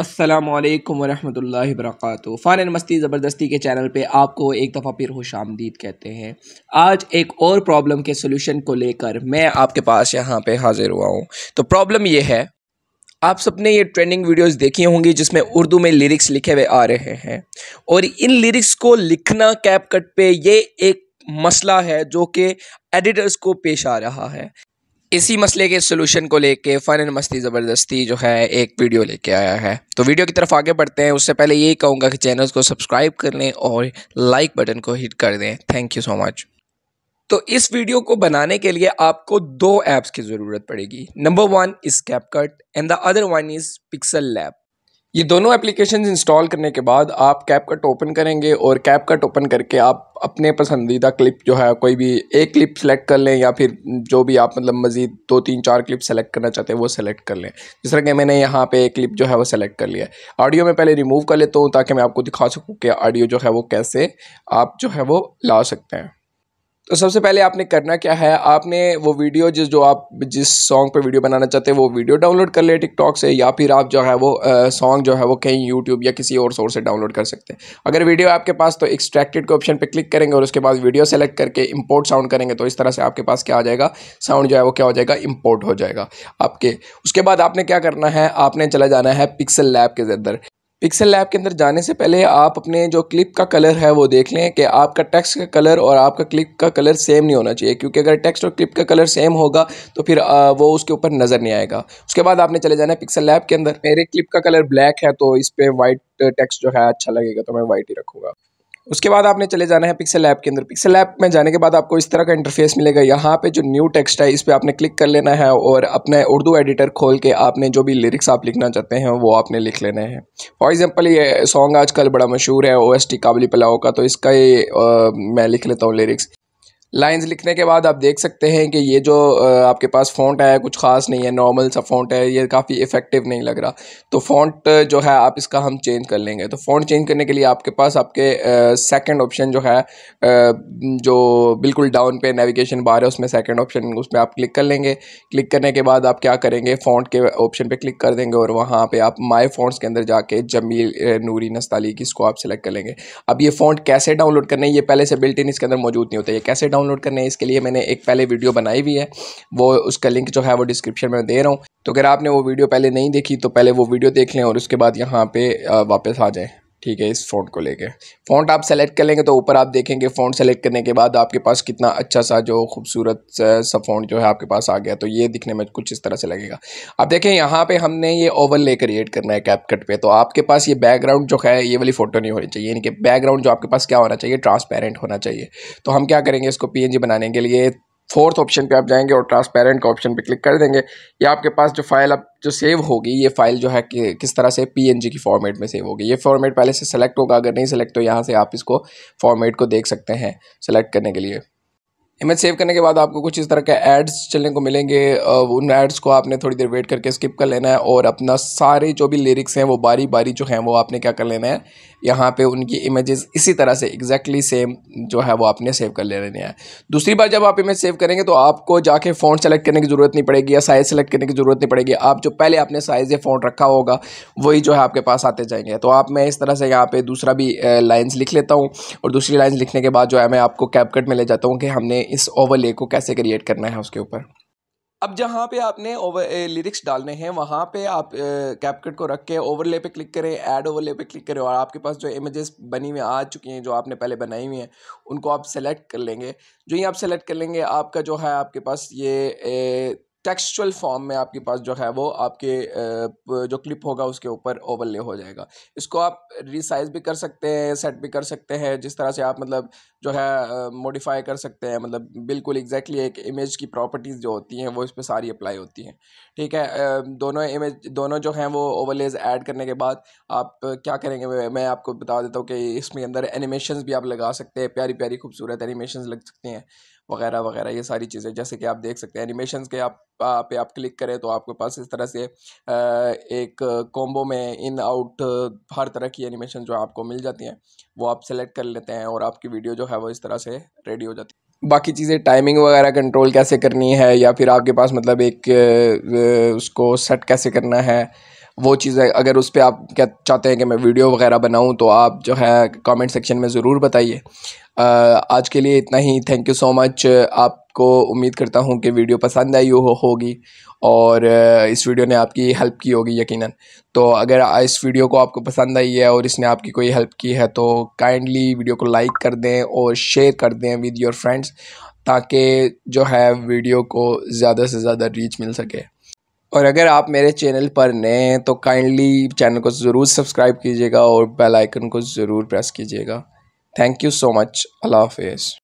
असलकम वरहमल वर्क फ़ान मस्ती ज़बरदस्ती के चैनल पे आपको एक दफ़ा फिर खुश आमदीद कहते हैं आज एक और प्रॉब्लम के सोल्यूशन को लेकर मैं आपके पास यहाँ पे हाज़िर हुआ हूँ तो प्रॉब्लम ये है आप सबने ये ट्रेंडिंग वीडियोस देखी होंगी जिसमें उर्दू में लिरिक्स लिखे हुए आ रहे हैं और इन लिरिक्स को लिखना कैप कट पे ये एक मसला है जो कि एडिटर्स को पेश आ रहा है इसी मसले के सोल्यूशन को लेके फ़न एंड मस्ती ज़बरदस्ती जो है एक वीडियो लेके आया है तो वीडियो की तरफ आगे बढ़ते हैं उससे पहले यही कहूँगा कि चैनल को सब्सक्राइब कर लें और लाइक बटन को हिट कर दें थैंक यू सो मच तो इस वीडियो को बनाने के लिए आपको दो ऐप्स की ज़रूरत पड़ेगी number one is CapCut and the other one is Pixel Lab ये दोनों एप्लीकेशन इंस्टॉल करने के बाद आप कैप कट ओपन करेंगे और कैप कट ओपन करके आप अपने पसंदीदा क्लिप जो है कोई भी एक क्लिप सेलेक्ट कर लें या फिर जो भी आप मतलब मज़ीद दो तीन चार क्लिप सेलेक्ट करना चाहते हैं वो सेलेक्ट कर लें जिस तरह के मैंने यहाँ पे एक क्लिप जो है वो सेलेक्ट कर लिया है ऑडियो में पहले रिमूव कर लेता हूँ ताकि मैं आपको दिखा सकूँ कि ऑडियो जो है वो कैसे आप जो है वो ला सकते हैं तो सबसे पहले आपने करना क्या है आपने वो वीडियो जिस जो आप जिस सॉन्ग पे वीडियो बनाना चाहते हैं वो वीडियो डाउनलोड कर ले टिकटॉक से या फिर आप जो है वो सॉन्ग जो है वो कहीं यूट्यूब या किसी और सोर्स से डाउनलोड कर सकते हैं अगर वीडियो आपके पास तो एक्सट्रैक्टेड के ऑप्शन पे क्लिक करेंगे और उसके बाद वीडियो सेलेक्ट करके इम्पोर्ट साउंड करेंगे तो इस तरह से आपके पास क्या आ जाएगा साउंड जो है वो क्या हो जाएगा इम्पोर्ट हो जाएगा आपके उसके बाद आपने क्या करना है आपने चला जाना है पिक्सल लैब के अंदर पिक्सल लैब के अंदर जाने से पहले आप अपने जो क्लिप का कलर है वो देख लें कि आपका टेक्स्ट का कलर और आपका क्लिप का कलर सेम नहीं होना चाहिए क्योंकि अगर टेक्स्ट और क्लिप का कलर सेम होगा तो फिर वो उसके ऊपर नज़र नहीं आएगा उसके बाद आपने चले जाना है पिक्सल लैब के अंदर मेरे क्लिप का कलर ब्लैक है तो इस पर वाइट टेक्स्ट जो है अच्छा लगेगा तो मैं वाइट ही रखूँगा उसके बाद आपने चले जाना है पिक्सल ऐप के अंदर पिक्सल ऐप में जाने के बाद आपको इस तरह का इंटरफेस मिलेगा यहाँ पे जो न्यू टेक्स्ट है इस पर आपने क्लिक कर लेना है और अपने उर्दू एडिटर खोल के आपने जो भी लिरिक्स आप लिखना चाहते हैं वो आपने लिख लेने हैं फॉर एग्जाम्पल ये सॉन्ग आजकल बड़ा मशहूर है ओ एस टी काबली पलाओ का तो इसका ये आ, मैं लिख लेता हूँ लिरिक्स लाइंस लिखने के बाद आप देख सकते हैं कि ये जो आपके पास फ़ॉन्ट है कुछ ख़ास नहीं है नॉर्मल सा फ़ॉन्ट है ये काफ़ी इफ़ेक्टिव नहीं लग रहा तो फ़ॉन्ट जो है आप इसका हम चेंज कर लेंगे तो फ़ॉन्ट चेंज करने के लिए आपके पास आपके सेकंड ऑप्शन जो है जो बिल्कुल डाउन पे नेविगेशन बार है उसमें सेकेंड ऑप्शन उसमें आप क्लिक कर लेंगे क्लिक करने के बाद आप क्या करेंगे फ़ॉन्ट के ऑप्शन पर क्लिक कर देंगे और वहाँ पर आप माई फोन के अंदर जाके जमील नूरी नस्ताली की इसको आप सेलेक्ट कर लेंगे अब ये फ़ोन कैसे डाउनलोड करना है ये पहले से बिल्टिन इसके अंदर मौजूद नहीं होता है कैसे डाउनलोड करने हैं इसके लिए मैंने एक पहले वीडियो बनाई हुई है वो उसका लिंक जो है वो डिस्क्रिप्शन में दे रहा हूँ तो अगर आपने वो वीडियो पहले नहीं देखी तो पहले वो वीडियो देख लें और उसके बाद यहाँ पे वापस आ जाएँ ठीक है इस फ़ॉन्ट को लेके फ़ॉन्ट आप सेलेक्ट कर लेंगे तो ऊपर आप देखेंगे फ़ॉन्ट सेलेक्ट करने के बाद आपके पास कितना अच्छा सा जो खूबसूरत सा फ़ॉन्ट जो है आपके पास आ गया तो ये दिखने में कुछ इस तरह से लगेगा अब देखें यहाँ पे हमने ये ओवरले क्रिएट करना है कैपकट पे तो आपके पास ये बैकग्राउंड जो है ये वाली फ़ोटो नहीं होनी चाहिए यानी कि बैकग्राउंड जो आपके पास क्या होना चाहिए ट्रांसपेरेंट होना चाहिए तो हम क्या करेंगे इसको पी बनाने के लिए फोर्थ ऑप्शन पे आप जाएंगे और ट्रांसपेरेंट का ऑप्शन पे क्लिक कर देंगे ये आपके पास जो फाइल आप जो सेव होगी ये फाइल जो है कि किस तरह से पीएनजी की फॉर्मेट में सेव होगी ये फॉर्मेट पहले से सेलेक्ट होगा अगर नहीं सेलेक्ट तो यहाँ से आप इसको फॉर्मेट को देख सकते हैं सेलेक्ट करने के लिए इमेज सेव करने के बाद आपको कुछ इस तरह के एड्स चलने को मिलेंगे उन एड्स को आपने थोड़ी देर वेट करके स्किप कर लेना है और अपना सारे जो भी लिरिक्स हैं वो बारी बारी जो हैं वो आपने क्या कर लेना है यहाँ पे उनकी इमेजेस इसी तरह से एग्जैक्टली सेम जो है वो आपने सेव कर लेने हैं दूसरी बार जब आप इमेज सेव करेंगे तो आपको जाके फ़ोन सेलेक्ट करने की ज़रूरत नहीं पड़ेगी या साइज़ सेलेक्ट करने की ज़रूरत नहीं पड़ेगी आप जो पहले आपने साइज़ या फ़ोन रखा होगा वही जो है आपके पास आते जाएंगे तो आप मैं इस तरह से यहाँ पर दूसरा भी लाइन्स लिख लेता हूँ और दूसरी लाइन्स लिखने के बाद जो है मैं आपको कैपकट में ले जाता हूँ कि हमने इस ओवर को कैसे क्रिएट करना है उसके ऊपर अब जहाँ पे आपने ओवर लिरिक्स डालने हैं वहाँ पे आप कैपकट को रख के ओवरले पे क्लिक करें ऐड ओवरले पे क्लिक करें और आपके पास जो इमेजेस बनी हुई आ चुकी हैं जो आपने पहले बनाई हुई हैं उनको आप सेलेक्ट कर लेंगे जो ही आप सेलेक्ट कर लेंगे आपका जो है आपके पास ये ए, टेक्सचुअल फॉर्म में आपके पास जो है वो आपके जो क्लिप होगा उसके ऊपर ओवरले हो जाएगा इसको आप रिसाइज भी कर सकते हैं सेट भी कर सकते हैं जिस तरह से आप मतलब जो है मॉडिफाई कर सकते हैं मतलब बिल्कुल एग्जैक्टली exactly एक इमेज की प्रॉपर्टीज़ जो होती हैं वो इस पर सारी अप्लाई होती हैं ठीक है दोनों इमेज दोनों जो हैं वो ओवरलेज ऐड करने के बाद आप क्या करेंगे मैं आपको बता देता हूँ कि इसमें अंदर एनिमेशन भी आप लगा सकते हैं प्यारी प्यारी खूबसूरत एनिमेशन लग सकते हैं वगैरह वगैरह ये सारी चीज़ें जैसे कि आप देख सकते हैं एनिमेशन के आप पे आप क्लिक करें तो आपके पास इस तरह से एक कॉम्बो में इन आउट हर तरह की एनिमेशन जो आपको मिल जाती हैं वो आप सेलेक्ट कर लेते हैं और आपकी वीडियो जो है वो इस तरह से रेडी हो जाती है बाकी चीज़ें टाइमिंग वगैरह कंट्रोल कैसे करनी है या फिर आपके पास मतलब एक उसको सेट कैसे करना है वो चीज़ें अगर उस पर आप क्या चाहते हैं कि मैं वीडियो वगैरह बनाऊँ तो आप जो है कमेंट सेक्शन में ज़रूर बताइए आज के लिए इतना ही थैंक यू सो मच आपको उम्मीद करता हूँ कि वीडियो पसंद आई हो होगी और इस वीडियो ने आपकी हेल्प की होगी यकीनन तो अगर इस वीडियो को आपको पसंद आई है और इसने आपकी कोई हेल्प की है तो काइंडली वीडियो को लाइक कर दें और शेयर कर दें विद योर फ्रेंड्स ताकि जो है वीडियो को ज़्यादा से ज़्यादा रीच मिल सके और अगर आप मेरे चैनल पर नए हैं तो काइंडली चैनल को ज़रूर सब्सक्राइब कीजिएगा और बेल आइकन को ज़रूर प्रेस कीजिएगा thank you so much Allah हाफिज़